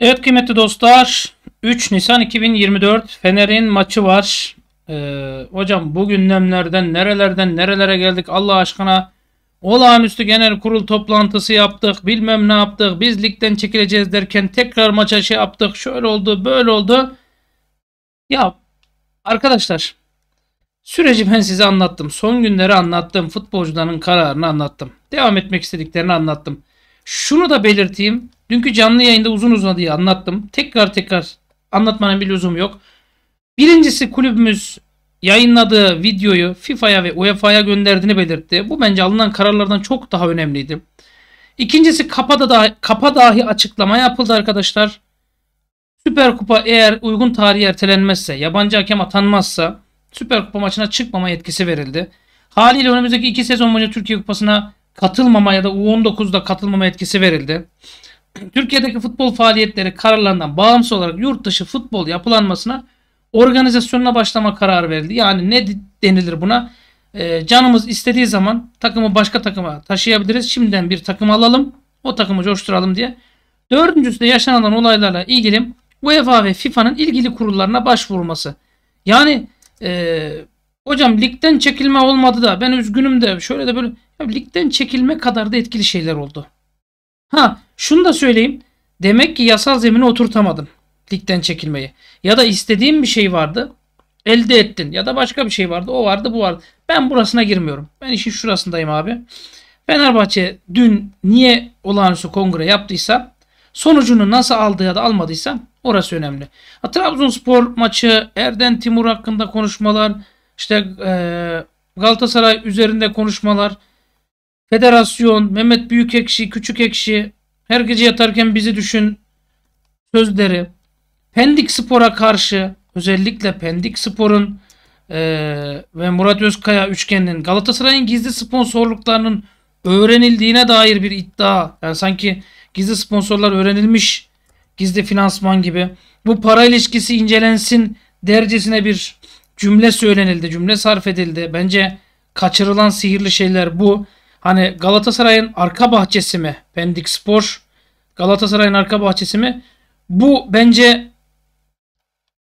Evet kıymetli dostlar 3 Nisan 2024 Fener'in maçı var. Ee, hocam bu gündemlerden nerelerden nerelere geldik Allah aşkına. Olağanüstü genel kurul toplantısı yaptık bilmem ne yaptık biz ligden çekileceğiz derken tekrar maça şey yaptık şöyle oldu böyle oldu. Ya arkadaşlar süreci ben size anlattım son günleri anlattım futbolcuların kararını anlattım devam etmek istediklerini anlattım. Şunu da belirteyim. Dünkü canlı yayında uzun uzun diye anlattım. Tekrar tekrar anlatmanın bir lüzumu yok. Birincisi kulübümüz yayınladığı videoyu FIFA'ya ve UEFA'ya gönderdiğini belirtti. Bu bence alınan kararlardan çok daha önemliydi. İkincisi kapada dahi, kapa dahi açıklama yapıldı arkadaşlar. Süper Kupa eğer uygun tarih ertelenmezse, yabancı hakem atanmazsa Süper Kupa maçına çıkmama yetkisi verildi. Haliyle önümüzdeki iki sezon boyunca Türkiye Kupası'na katılmama ya da U19'da katılmama etkisi verildi. Türkiye'deki futbol faaliyetleri kararlarından bağımsız olarak yurt dışı futbol yapılanmasına organizasyonuna başlama kararı verildi. Yani ne denilir buna? Ee, canımız istediği zaman takımı başka takıma taşıyabiliriz. Şimdiden bir takım alalım. O takımı coşturalım diye. Dördüncüsü de yaşanan olaylarla ilgili UEFA ve FIFA'nın ilgili kurullarına başvurması. Yani e, Hocam ligden çekilme olmadı da ben üzgünüm de şöyle de böyle ya, ligden çekilme kadar da etkili şeyler oldu. Ha şunu da söyleyeyim. Demek ki yasal zemine oturtamadın ligden çekilmeyi. Ya da istediğin bir şey vardı. Elde ettin. Ya da başka bir şey vardı. O vardı bu vardı. Ben burasına girmiyorum. Ben işin şurasındayım abi. Fenerbahçe dün niye olağanüstü kongre yaptıysa sonucunu nasıl aldı ya da almadıysa orası önemli. Ha, Trabzonspor maçı Erden Timur hakkında konuşmalar işte e, Galatasaray üzerinde konuşmalar, federasyon, Mehmet Büyükekşi, Küçükekşi, her gece yatarken bizi düşün sözleri, Pendik Spor'a karşı özellikle Pendik Spor'un e, ve Murat Özkaya üçgeninin Galatasaray'ın gizli sponsorluklarının öğrenildiğine dair bir iddia. Yani sanki gizli sponsorlar öğrenilmiş, gizli finansman gibi. Bu para ilişkisi incelensin dercesine bir cümle söylenildi, cümle sarf edildi. Bence kaçırılan sihirli şeyler bu. Hani Galatasaray'ın arka bahçesi mi? Pendik Spor Galatasaray'ın arka bahçesi mi? Bu bence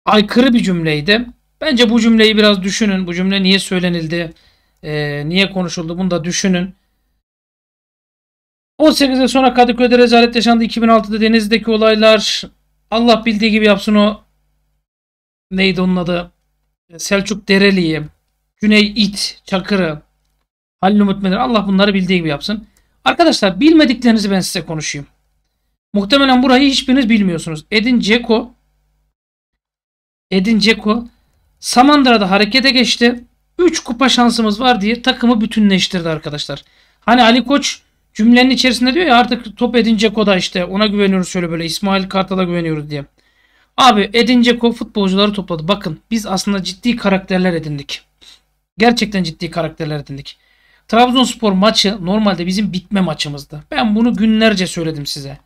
aykırı bir cümleydi. Bence bu cümleyi biraz düşünün. Bu cümle niye söylenildi? E, niye konuşuldu? Bunu da düşünün. 18'e sonra Kadıköy'de rezalet yaşandı. 2006'da denizdeki olaylar. Allah bildiği gibi yapsın o. Neydi onun adı? Selçuk Dereli'yi, Güney İt, Çakır'ı, Halil Umut Mener. Allah bunları bildiği gibi yapsın. Arkadaşlar bilmediklerinizi ben size konuşayım. Muhtemelen burayı hiçbiriniz bilmiyorsunuz. Edin Ceko Edin Ceko Samandıra'da harekete geçti. 3 kupa şansımız var diye takımı bütünleştirdi arkadaşlar. Hani Ali Koç cümlenin içerisinde diyor ya artık top Edin Ceko'da işte ona güveniyoruz şöyle böyle İsmail Kartal'a güveniyoruz diye. Abi edince Dzeko futbolcuları topladı. Bakın biz aslında ciddi karakterler edindik. Gerçekten ciddi karakterler edindik. Trabzonspor maçı normalde bizim bitme maçımızdı. Ben bunu günlerce söyledim size.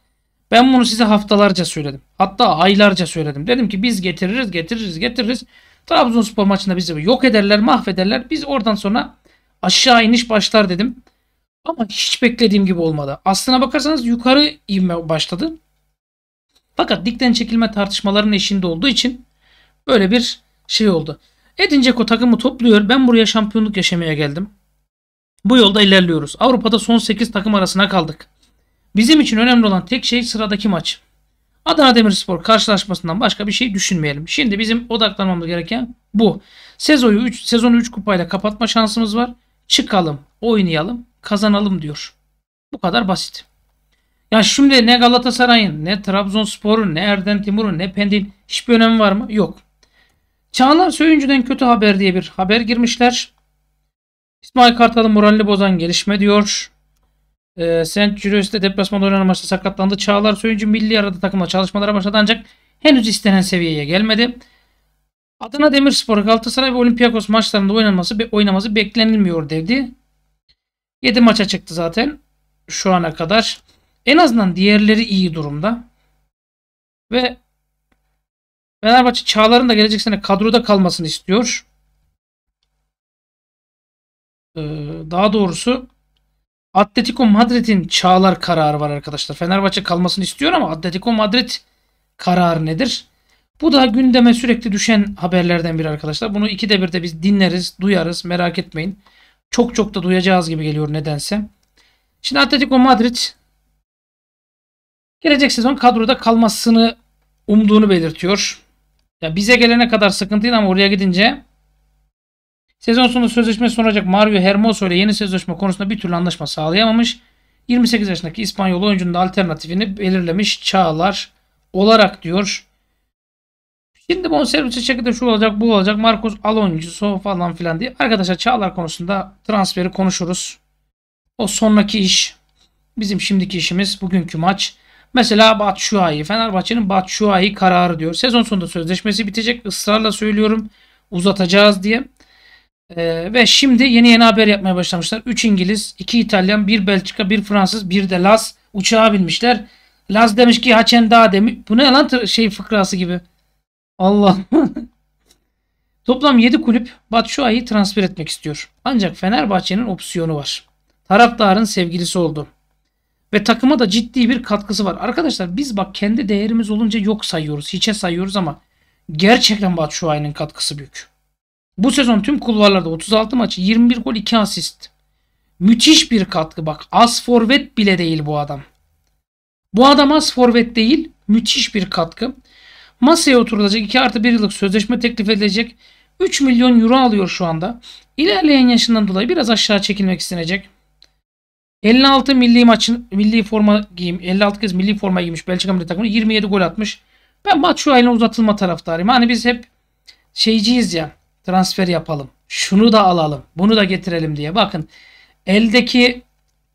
Ben bunu size haftalarca söyledim. Hatta aylarca söyledim. Dedim ki biz getiririz, getiririz, getiririz. Trabzonspor maçında bizi yok ederler, mahvederler. Biz oradan sonra aşağı iniş başlar dedim. Ama hiç beklediğim gibi olmadı. Aslına bakarsanız yukarı inme başladı. Fakat dikten çekilme tartışmalarının eşinde olduğu için böyle bir şey oldu. Edin Dzeko takımı topluyor. Ben buraya şampiyonluk yaşamaya geldim. Bu yolda ilerliyoruz. Avrupa'da son 8 takım arasına kaldık. Bizim için önemli olan tek şey sıradaki maç. Adana Demirspor karşılaşmasından başka bir şey düşünmeyelim. Şimdi bizim odaklanmamız gereken bu. Sezonu 3 sezonu 3 kupayla kapatma şansımız var. Çıkalım, oynayalım, kazanalım diyor. Bu kadar basit. Ya şimdi ne Galatasaray'ın, ne Trabzonspor'un, ne Erdem Timur'un, ne Pendik'in hiçbir önemi var mı? Yok. Çağlar Söyüncü'den kötü haber diye bir haber girmişler. İsmail Kartal'ın moralini bozan gelişme diyor. E, St. Julius'te deplasmanda oynanan maçta sakatlandı. Çağlar Söyüncü milli arada takımla çalışmalara başladı ancak henüz istenen seviyeye gelmedi. Adana Demirspor, Galatasaray ve Olympiakos maçlarında oynanması be, oynaması beklenilmiyor dedi. 7 maça çıktı zaten şu ana kadar. En azından diğerleri iyi durumda. Ve Fenerbahçe Çağlar'ın da gelecek sene kadroda kalmasını istiyor. Ee, daha doğrusu Atletico Madrid'in Çağlar kararı var arkadaşlar. Fenerbahçe kalmasını istiyor ama Atletico Madrid kararı nedir? Bu da gündeme sürekli düşen haberlerden biri arkadaşlar. Bunu ikide bir de biz dinleriz, duyarız. Merak etmeyin. Çok çok da duyacağız gibi geliyor nedense. Şimdi Atletico Madrid Gelecek sezon kadroda kalmasını umduğunu belirtiyor. Ya bize gelene kadar sıkıntıydı ama oraya gidince sezon sonu sözleşme sunacak Mario Hermoso ile yeni sözleşme konusunda bir türlü anlaşma sağlayamamış. 28 yaşındaki İspanyol oyuncunun da alternatifini belirlemiş Çağlar olarak diyor. Şimdi bonservisi şekilde şu olacak bu olacak Marcos Alonso falan filan diye. Arkadaşlar Çağlar konusunda transferi konuşuruz. O sonraki iş bizim şimdiki işimiz bugünkü maç. Mesela Batshuayi, Fenerbahçe'nin Batshuayi kararı diyor. Sezon sonunda sözleşmesi bitecek. Israrla söylüyorum uzatacağız diye. Ee, ve şimdi yeni yeni haber yapmaya başlamışlar. 3 İngiliz, 2 İtalyan, 1 Belçika, 1 Fransız, 1 de Laz uçağa binmişler. Laz demiş ki Haçen daha demiş. Bu ne lan şey fıkrası gibi. Allah. Toplam 7 kulüp Batshuayi'yi transfer etmek istiyor. Ancak Fenerbahçe'nin opsiyonu var. Taraftarın sevgilisi oldu. Ve takıma da ciddi bir katkısı var. Arkadaşlar biz bak kendi değerimiz olunca yok sayıyoruz. Hiçe sayıyoruz ama gerçekten Batshuayi'nin katkısı büyük. Bu sezon tüm kulvarlarda 36 maç 21 gol 2 asist. Müthiş bir katkı bak. Az forvet bile değil bu adam. Bu adam az forvet değil. Müthiş bir katkı. Masaya oturulacak 2 artı 1 yıllık sözleşme teklif edilecek. 3 milyon euro alıyor şu anda. İlerleyen yaşından dolayı biraz aşağı çekilmek istenecek. 56 milli maçın milli forma giyim 56 kez milli forma giymiş Belçika milli takımı 27 gol atmış. Ben maç şu Batshuayi'nin uzatılma taraftarıyım. Hani biz hep şeyciyiz ya transfer yapalım. Şunu da alalım. Bunu da getirelim diye. Bakın eldeki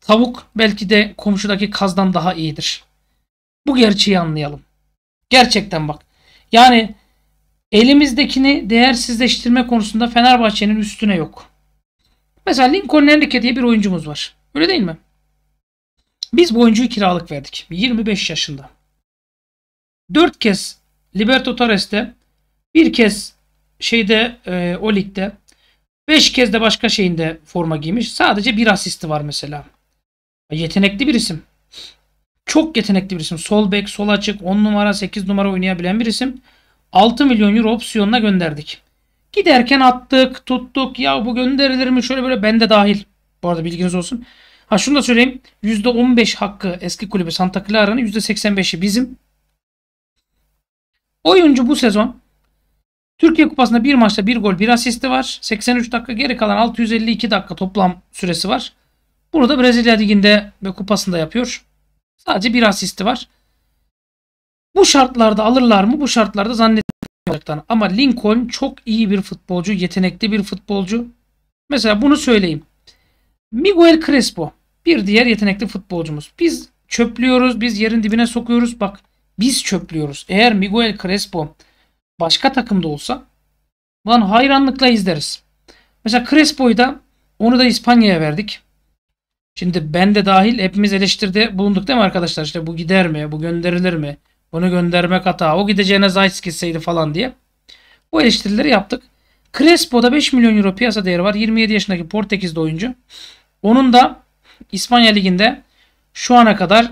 tavuk belki de komşudaki kazdan daha iyidir. Bu gerçeği anlayalım. Gerçekten bak. Yani elimizdekini değersizleştirme konusunda Fenerbahçe'nin üstüne yok. Mesela Lincoln Enrique diye bir oyuncumuz var. Öyle değil mi? Biz bu oyuncuyu kiralık verdik. 25 yaşında. 4 kez Liberto Torres'te, bir kez şeyde e, o ligde, 5 kez de başka şeyinde forma giymiş. Sadece bir asisti var mesela. Yetenekli bir isim. Çok yetenekli bir isim. Sol bek, sol açık, 10 numara, 8 numara oynayabilen bir isim. 6 milyon euro opsiyonuna gönderdik. Giderken attık, tuttuk. Ya bu gönderilir mi? Şöyle böyle bende dahil. Bu arada bilginiz olsun. Ha şunu da söyleyeyim. %15 hakkı eski kulübe Santa Clara'nın %85'i bizim. Oyuncu bu sezon Türkiye Kupası'nda bir maçta bir gol bir asisti var. 83 dakika geri kalan 652 dakika toplam süresi var. Bunu da Brezilya Ligi'nde ve kupasında yapıyor. Sadece bir asisti var. Bu şartlarda alırlar mı? Bu şartlarda zannetmiyorum. Ama Lincoln çok iyi bir futbolcu, yetenekli bir futbolcu. Mesela bunu söyleyeyim. Miguel Crespo bir diğer yetenekli futbolcumuz. Biz çöplüyoruz, biz yerin dibine sokuyoruz. Bak biz çöplüyoruz. Eğer Miguel Crespo başka takımda olsa lan hayranlıkla izleriz. Mesela Crespo'yu da onu da İspanya'ya verdik. Şimdi ben de dahil hepimiz eleştirdi, bulunduk değil mi arkadaşlar? İşte bu gider mi? Bu gönderilir mi? Bunu göndermek hata. O gideceğine Zayt gitseydi falan diye. Bu eleştirileri yaptık. Crespo'da 5 milyon euro piyasa değeri var. 27 yaşındaki Portekizli oyuncu. Onun da İspanya Ligi'nde şu ana kadar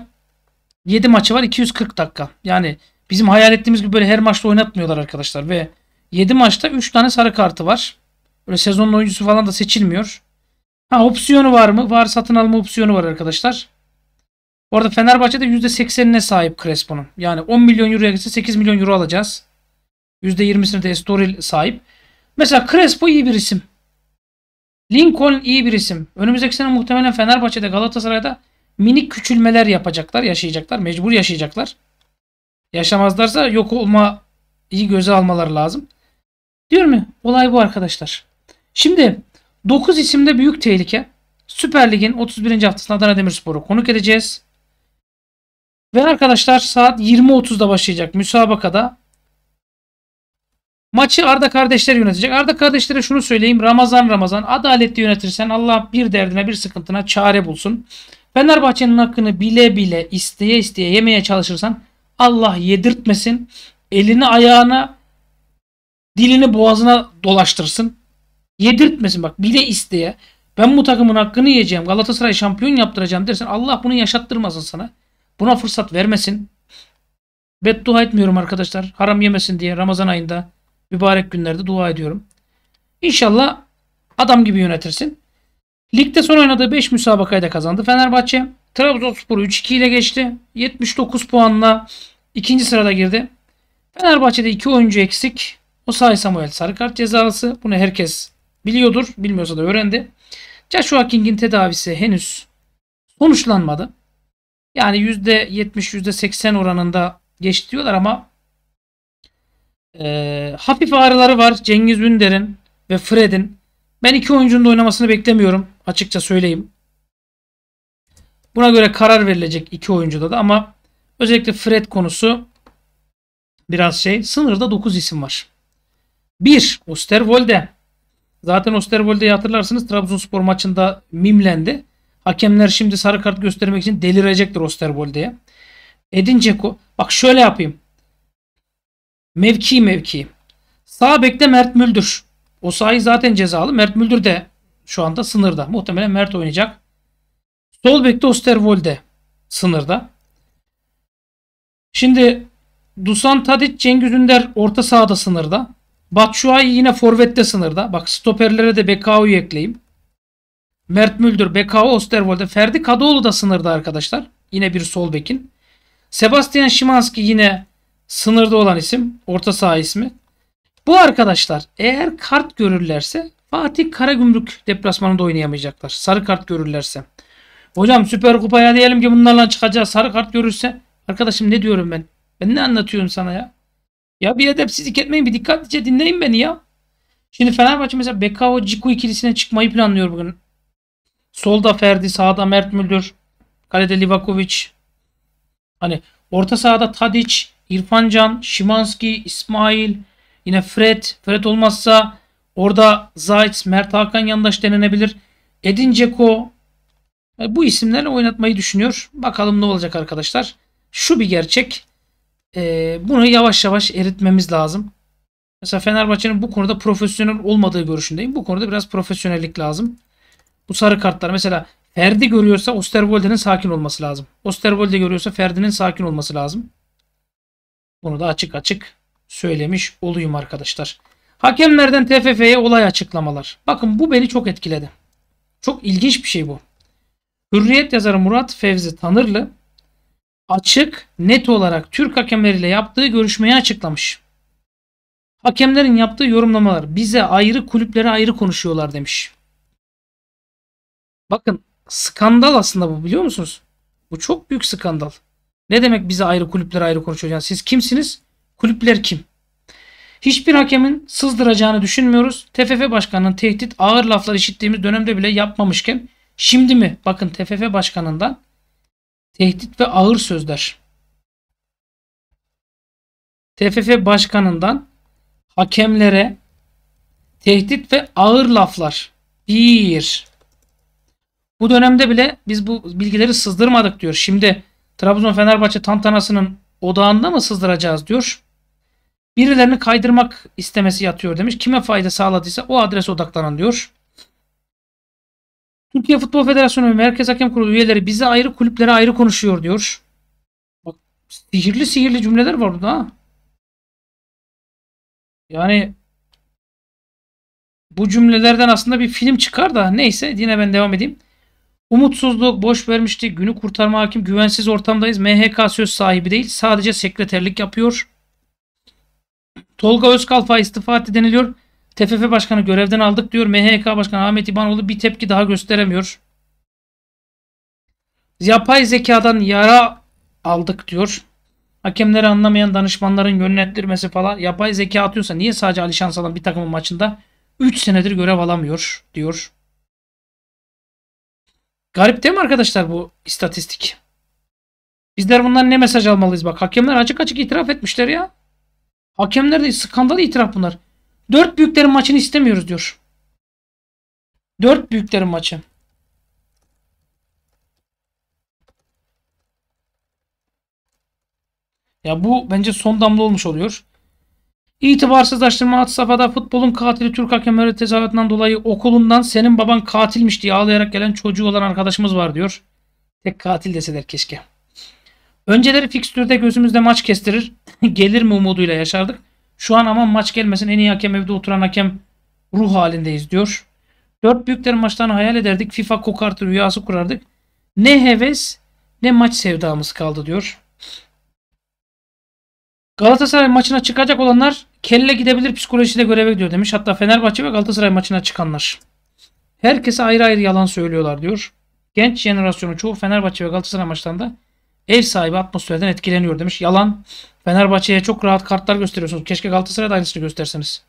7 maçı var 240 dakika. Yani bizim hayal ettiğimiz gibi böyle her maçta oynatmıyorlar arkadaşlar ve 7 maçta 3 tane sarı kartı var. Böyle sezonun oyuncusu falan da seçilmiyor. Ha opsiyonu var mı? Var satın alma opsiyonu var arkadaşlar. Bu arada Fenerbahçe'de %80'ine sahip Crespo'nun. Yani 10 milyon euroya gitse 8 milyon euro alacağız. %20'sine de Estoril sahip. Mesela Crespo iyi bir isim. Lincoln iyi bir isim. Önümüzdeki sene muhtemelen Fenerbahçe'de Galatasaray'da minik küçülmeler yapacaklar, yaşayacaklar. Mecbur yaşayacaklar. Yaşamazlarsa yok olma iyi göze almaları lazım. Diyor mu? Olay bu arkadaşlar. Şimdi 9 isimde büyük tehlike. Süper Lig'in 31. haftasında Adana Demirspor'u konuk edeceğiz. Ve arkadaşlar saat 20.30'da başlayacak müsabakada Maçı Arda kardeşler yönetecek. Arda kardeşlere şunu söyleyeyim. Ramazan Ramazan adaletli yönetirsen Allah bir derdine bir sıkıntına çare bulsun. Fenerbahçe'nin hakkını bile bile isteye isteye yemeye çalışırsan Allah yedirtmesin. Elini ayağına dilini boğazına dolaştırsın. Yedirtmesin bak bile isteye. Ben bu takımın hakkını yiyeceğim. Galatasaray şampiyon yaptıracağım dersen Allah bunu yaşattırmasın sana. Buna fırsat vermesin. Beddua etmiyorum arkadaşlar. Haram yemesin diye Ramazan ayında mübarek günlerde dua ediyorum. İnşallah adam gibi yönetirsin. Ligde son oynadığı 5 müsabakayı da kazandı Fenerbahçe. Trabzonspor'u 3-2 ile geçti. 79 puanla ikinci sırada girdi. Fenerbahçe'de 2 oyuncu eksik. O say Samuel sarı cezası. Bunu herkes biliyordur. Bilmiyorsa da öğrendi. Joshua King'in tedavisi henüz sonuçlanmadı. Yani %70-%80 oranında geçti diyorlar ama e, hafif ağrıları var Cengiz Ünder'in ve Fred'in. Ben iki oyuncunun da oynamasını beklemiyorum. Açıkça söyleyeyim. Buna göre karar verilecek iki oyuncuda da ama özellikle Fred konusu biraz şey. Sınırda 9 isim var. 1. Osterwolde. Zaten Osterwolde'yi hatırlarsınız Trabzonspor maçında mimlendi. Hakemler şimdi sarı kart göstermek için delirecektir Osterwolde'ye. Edin Ceko. Bak şöyle yapayım. Mevki mevki. Sağ bekte Mert Müldür. O sahi zaten cezalı. Mert Müldür de şu anda sınırda. Muhtemelen Mert oynayacak. Sol bekte Osterwolde sınırda. Şimdi Dusan Tadic, Cengiz Ünder orta sahada sınırda. Batshuayi yine forvette sınırda. Bak stoperlere de Bekao'yu ekleyeyim. Mert Müldür, Bekao, Osterwolde. Ferdi Kadıoğlu da sınırda arkadaşlar. Yine bir sol bekin. Sebastian Şimanski yine Sınırda olan isim, orta saha ismi. Bu arkadaşlar eğer kart görürlerse Fatih Karagümrük deplasmanında oynayamayacaklar. Sarı kart görürlerse. Hocam Süper Kupa'ya diyelim ki bunlarla çıkacağız. Sarı kart görürse. Arkadaşım ne diyorum ben? Ben ne anlatıyorum sana ya? Ya bir edepsizlik etmeyin. Bir dikkatlice dinleyin beni ya. Şimdi Fenerbahçe mesela Bekao Ciku ikilisine çıkmayı planlıyor bugün. Solda Ferdi, sağda Mert Müldür, kalede Livakovic. Hani orta sahada Tadic, İrfancan, Can, Şimanski, İsmail, yine Fred. Fred olmazsa orada Zayt, Mert Hakan yandaş denenebilir. Edin Ceko e, bu isimlerle oynatmayı düşünüyor. Bakalım ne olacak arkadaşlar. Şu bir gerçek. E, bunu yavaş yavaş eritmemiz lazım. Mesela Fenerbahçe'nin bu konuda profesyonel olmadığı görüşündeyim. Bu konuda biraz profesyonellik lazım. Bu sarı kartlar mesela Ferdi görüyorsa Osterwolde'nin sakin olması lazım. Osterwolde görüyorsa Ferdi'nin sakin olması lazım. Bunu da açık açık söylemiş olayım arkadaşlar. Hakemlerden TFF'ye olay açıklamalar. Bakın bu beni çok etkiledi. Çok ilginç bir şey bu. Hürriyet yazarı Murat Fevzi Tanırlı açık, net olarak Türk hakemleriyle yaptığı görüşmeyi açıklamış. Hakemlerin yaptığı yorumlamalar bize ayrı kulüplere ayrı konuşuyorlar demiş. Bakın skandal aslında bu biliyor musunuz? Bu çok büyük skandal. Ne demek bize ayrı kulüpler ayrı konuşacağız? Siz kimsiniz? Kulüpler kim? Hiçbir hakemin sızdıracağını düşünmüyoruz. TFF Başkanı'nın tehdit ağır laflar işittiğimiz dönemde bile yapmamışken şimdi mi? Bakın TFF Başkanı'ndan tehdit ve ağır sözler. TFF Başkanı'ndan hakemlere tehdit ve ağır laflar. Bir. Bu dönemde bile biz bu bilgileri sızdırmadık diyor. Şimdi Trabzon Fenerbahçe tantanasının odağında mı sızdıracağız diyor. Birilerini kaydırmak istemesi yatıyor demiş. Kime fayda sağladıysa o adrese odaklanan diyor. Türkiye Futbol Federasyonu ve Merkez Hakem Kurulu üyeleri bize ayrı kulüplere ayrı konuşuyor diyor. Bak sihirli sihirli cümleler var burada ha. Yani bu cümlelerden aslında bir film çıkar da neyse yine ben devam edeyim. Umutsuzluk, boş vermişti. günü kurtarma hakim, güvensiz ortamdayız. MHK söz sahibi değil, sadece sekreterlik yapıyor. Tolga Özkalfa istifa etti deniliyor. TFF Başkanı görevden aldık diyor. MHK Başkanı Ahmet İbanoğlu bir tepki daha gösteremiyor. Yapay zekadan yara aldık diyor. Hakemleri anlamayan danışmanların yönlendirmesi falan. Yapay zeka atıyorsa niye sadece Ali Şansalan bir takımın maçında 3 senedir görev alamıyor diyor. Garip değil mi arkadaşlar bu istatistik? Bizler bundan ne mesaj almalıyız bak. Hakemler açık açık itiraf etmişler ya. Hakemler de skandal itiraf bunlar. Dört büyüklerin maçını istemiyoruz diyor. Dört büyüklerin maçı. Ya bu bence son damla olmuş oluyor. İtibarsızlaştırma hat safhada futbolun katili Türk hakemleri tezahüratından dolayı okulundan senin baban katilmiş diye ağlayarak gelen çocuğu olan arkadaşımız var diyor. Tek katil deseler keşke. Önceleri fikstürde gözümüzde maç kestirir. Gelir mi umuduyla yaşardık. Şu an aman maç gelmesin en iyi hakem evde oturan hakem ruh halindeyiz diyor. Dört büyüklerin maçlarını hayal ederdik. FIFA kokartı rüyası kurardık. Ne heves ne maç sevdamız kaldı diyor. Galatasaray maçına çıkacak olanlar kelle gidebilir psikolojide göreve gidiyor demiş. Hatta Fenerbahçe ve Galatasaray maçına çıkanlar. Herkese ayrı ayrı yalan söylüyorlar diyor. Genç jenerasyonu çoğu Fenerbahçe ve Galatasaray maçlarında ev sahibi atmosferden etkileniyor demiş. Yalan. Fenerbahçe'ye çok rahat kartlar gösteriyorsunuz. Keşke Galatasaray'da aynısını gösterseniz.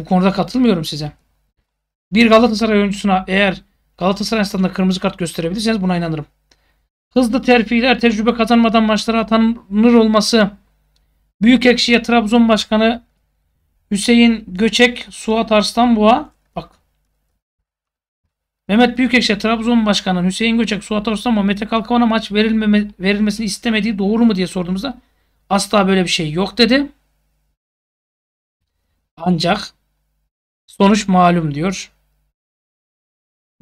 Bu konuda katılmıyorum size. Bir Galatasaray oyuncusuna eğer Galatasaray standında kırmızı kart gösterebilirseniz buna inanırım. Hızlı terfiler tecrübe kazanmadan maçlara atanır olması Büyükekşi'ye Trabzon Başkanı Hüseyin Göçek, Suat Arslanboğa. Bak. Mehmet Büyükekşi Trabzon Başkanı Hüseyin Göçek, Suat Arslanboğa, Mete Kalkavan'a maç verilmeme, verilmesini istemediği doğru mu diye sorduğumuzda asla böyle bir şey yok dedi. Ancak sonuç malum diyor.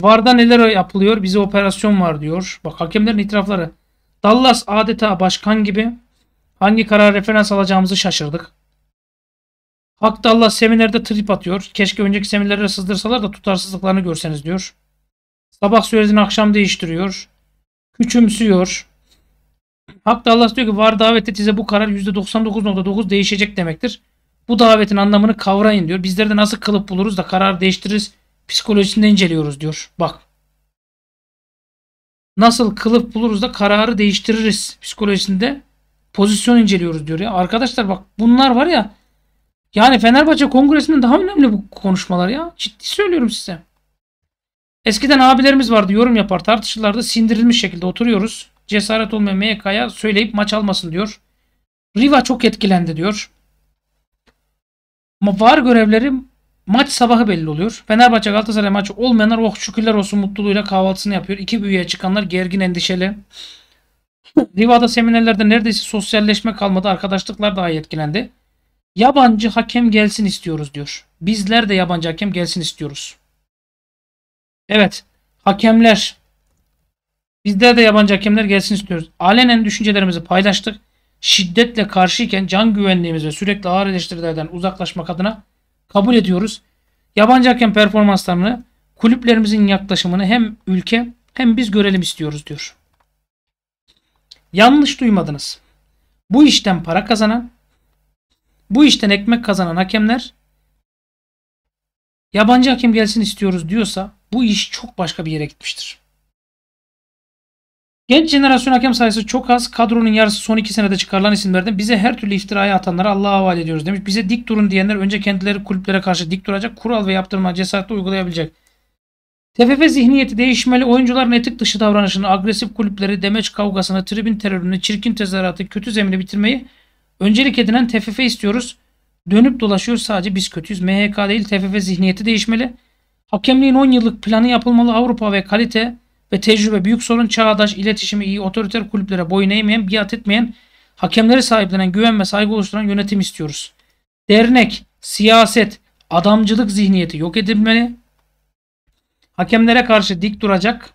Varda neler yapılıyor? Bize operasyon var diyor. Bak hakemlerin itirafları. Dallas adeta başkan gibi. Hangi karar referans alacağımızı şaşırdık. Allah seminerde trip atıyor. Keşke önceki seminerlere sızdırsalar da tutarsızlıklarını görseniz diyor. Sabah söylediğini akşam değiştiriyor. Küçümsüyor. Allah diyor ki var davette size bu karar %99.9 değişecek demektir. Bu davetin anlamını kavrayın diyor. Bizleri de nasıl kılıp buluruz da karar değiştiririz psikolojisinde inceliyoruz diyor. Bak. Nasıl kılıp buluruz da kararı değiştiririz psikolojisinde pozisyon inceliyoruz diyor ya. Arkadaşlar bak bunlar var ya yani Fenerbahçe Kongresi'nden daha önemli bu konuşmalar ya. Ciddi söylüyorum size. Eskiden abilerimiz vardı yorum yapar tartışırlardı sindirilmiş şekilde oturuyoruz. Cesaret olmayan MYK'ya söyleyip maç almasın diyor. Riva çok etkilendi diyor. Ama var görevleri maç sabahı belli oluyor. Fenerbahçe Galatasaray maçı olmayanlar oh şükürler olsun mutluluğuyla kahvaltısını yapıyor. İki büyüye çıkanlar gergin endişeli. Riva'da seminerlerde neredeyse sosyalleşme kalmadı. Arkadaşlıklar daha etkilendi. Yabancı hakem gelsin istiyoruz diyor. Bizler de yabancı hakem gelsin istiyoruz. Evet. Hakemler. Bizler de yabancı hakemler gelsin istiyoruz. Alenen düşüncelerimizi paylaştık. Şiddetle karşıyken can güvenliğimizi sürekli ağır eleştirilerden uzaklaşmak adına kabul ediyoruz. Yabancı hakem performanslarını kulüplerimizin yaklaşımını hem ülke hem biz görelim istiyoruz diyor. Yanlış duymadınız. Bu işten para kazanan, bu işten ekmek kazanan hakemler yabancı hakem gelsin istiyoruz diyorsa bu iş çok başka bir yere gitmiştir. Genç jenerasyon hakem sayısı çok az. Kadronun yarısı son iki senede çıkarılan isimlerden bize her türlü iftiraya atanlara Allah'a havale ediyoruz demiş. Bize dik durun diyenler önce kendileri kulüplere karşı dik duracak. Kural ve yaptırma cesaretle uygulayabilecek. TFF zihniyeti değişmeli, oyuncuların etik dışı davranışını, agresif kulüpleri, demeç kavgasını, tribün terörünü, çirkin tezahüratı, kötü zemini bitirmeyi öncelik edinen TFF istiyoruz. Dönüp dolaşıyor sadece biz kötüyüz. MHK değil TFF zihniyeti değişmeli. Hakemliğin 10 yıllık planı yapılmalı. Avrupa ve kalite ve tecrübe büyük sorun. Çağdaş, iletişimi iyi, otoriter kulüplere boyun eğmeyen, biat etmeyen, hakemlere sahiplenen, güven ve saygı oluşturan yönetim istiyoruz. Dernek, siyaset, adamcılık zihniyeti yok edilmeli. Hakemlere karşı dik duracak.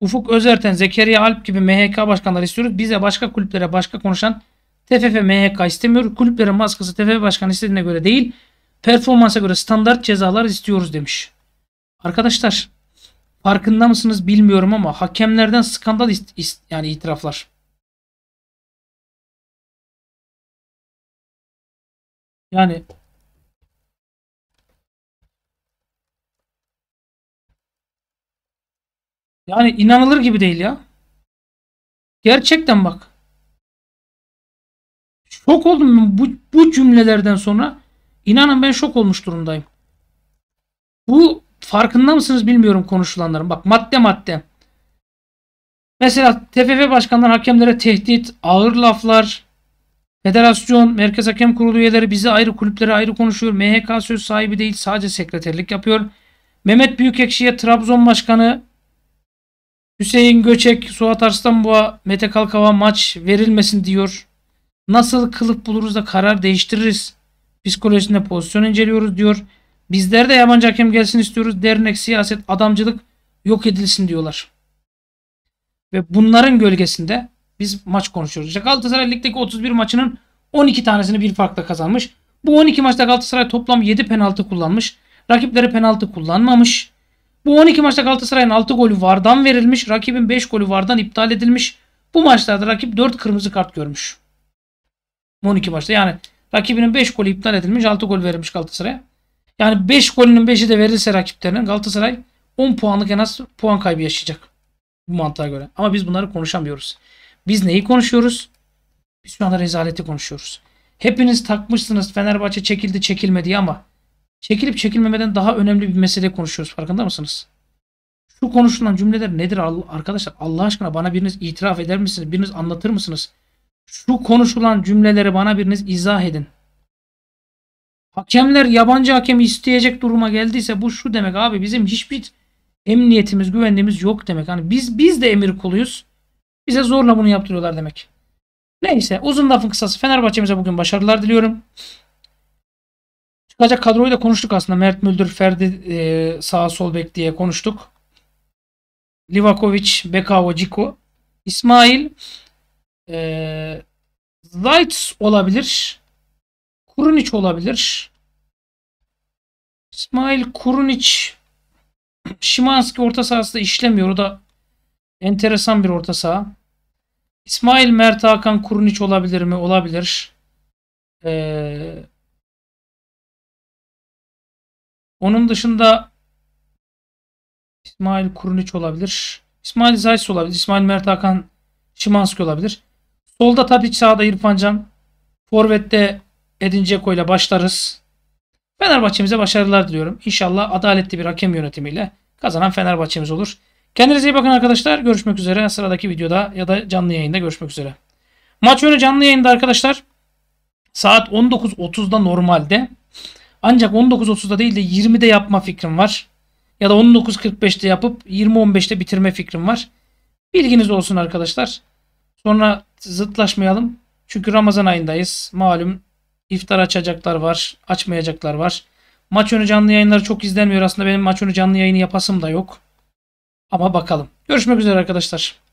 Ufuk Özerten, Zekeriya Alp gibi MHK başkanları istiyoruz. Bize başka kulüplere başka konuşan TFF MHK istemiyor. Kulüplerin baskısı TFF başkanı istediğine göre değil, performansa göre standart cezalar istiyoruz demiş. Arkadaşlar farkında mısınız bilmiyorum ama hakemlerden skandal ist, ist, yani itiraflar. Yani Yani inanılır gibi değil ya. Gerçekten bak. Şok oldum bu, bu cümlelerden sonra. İnanın ben şok olmuş durumdayım. Bu farkında mısınız bilmiyorum konuşulanların. Bak madde madde. Mesela TFF başkanları hakemlere tehdit, ağır laflar, federasyon, merkez hakem kurulu üyeleri bizi ayrı kulüplere ayrı konuşuyor. MHK söz sahibi değil sadece sekreterlik yapıyor. Mehmet Büyükekşi'ye Trabzon başkanı Hüseyin Göçek, Suat Arslanboğa, Mete Kalkava maç verilmesin diyor. Nasıl kılıp buluruz da karar değiştiririz. Psikolojisinde pozisyon inceliyoruz diyor. Bizler de yabancı hakem gelsin istiyoruz. Dernek, siyaset, adamcılık yok edilsin diyorlar. Ve bunların gölgesinde biz maç konuşuyoruz. İşte Galatasaray ligdeki 31 maçının 12 tanesini bir farkla kazanmış. Bu 12 maçta Galatasaray toplam 7 penaltı kullanmış. Rakipleri penaltı kullanmamış. Bu 12 maçta Galatasaray'ın 6 golü vardan verilmiş. Rakibin 5 golü vardan iptal edilmiş. Bu maçlarda rakip 4 kırmızı kart görmüş. 12 maçta yani rakibinin 5 golü iptal edilmiş. 6 gol verilmiş Galatasaray'a. Yani 5 golünün 5'i de verilse rakiplerinin Galatasaray 10 puanlık en az puan kaybı yaşayacak. Bu mantığa göre. Ama biz bunları konuşamıyoruz. Biz neyi konuşuyoruz? Biz şu anda rezaleti konuşuyoruz. Hepiniz takmışsınız Fenerbahçe çekildi çekilmedi ama çekilip çekilmemeden daha önemli bir mesele konuşuyoruz farkında mısınız? Şu konuşulan cümleler nedir arkadaşlar? Allah aşkına bana biriniz itiraf eder misiniz? Biriniz anlatır mısınız? Şu konuşulan cümleleri bana biriniz izah edin. Hakemler yabancı hakemi isteyecek duruma geldiyse bu şu demek abi bizim hiçbir emniyetimiz, güvenliğimiz yok demek. Hani biz biz de emir kuluyuz. Bize zorla bunu yaptırıyorlar demek. Neyse uzun lafın kısası Fenerbahçe'mize bugün başarılar diliyorum. Çıkacak kadroyu da konuştuk aslında. Mert Müldür, Ferdi e, sağ sol bek diye konuştuk. Livakovic, Bekao, Ciko. İsmail e, Zayt olabilir. Kurunic olabilir. İsmail Kurunic Şimanski orta sahasında işlemiyor. O da enteresan bir orta saha. İsmail Mert Hakan Kurunic olabilir mi? Olabilir. Eee Onun dışında İsmail Kurunic olabilir. İsmail Zayis olabilir. İsmail Mert Hakan Şimanski olabilir. Solda Tadiç sağda İrfan Can. Forvet'te Edin Dzeko ile başlarız. Fenerbahçe'mize başarılar diliyorum. İnşallah adaletli bir hakem yönetimiyle kazanan Fenerbahçe'miz olur. Kendinize iyi bakın arkadaşlar. Görüşmek üzere. Sıradaki videoda ya da canlı yayında görüşmek üzere. Maç önü canlı yayında arkadaşlar. Saat 19.30'da normalde. Ancak 19.30'da değil de 20'de yapma fikrim var. Ya da 19.45'te yapıp 20.15'te bitirme fikrim var. Bilginiz olsun arkadaşlar. Sonra zıtlaşmayalım. Çünkü Ramazan ayındayız. Malum iftar açacaklar var, açmayacaklar var. Maç önü canlı yayınları çok izlenmiyor aslında. Benim maç önü canlı yayını yapasım da yok. Ama bakalım. Görüşmek üzere arkadaşlar.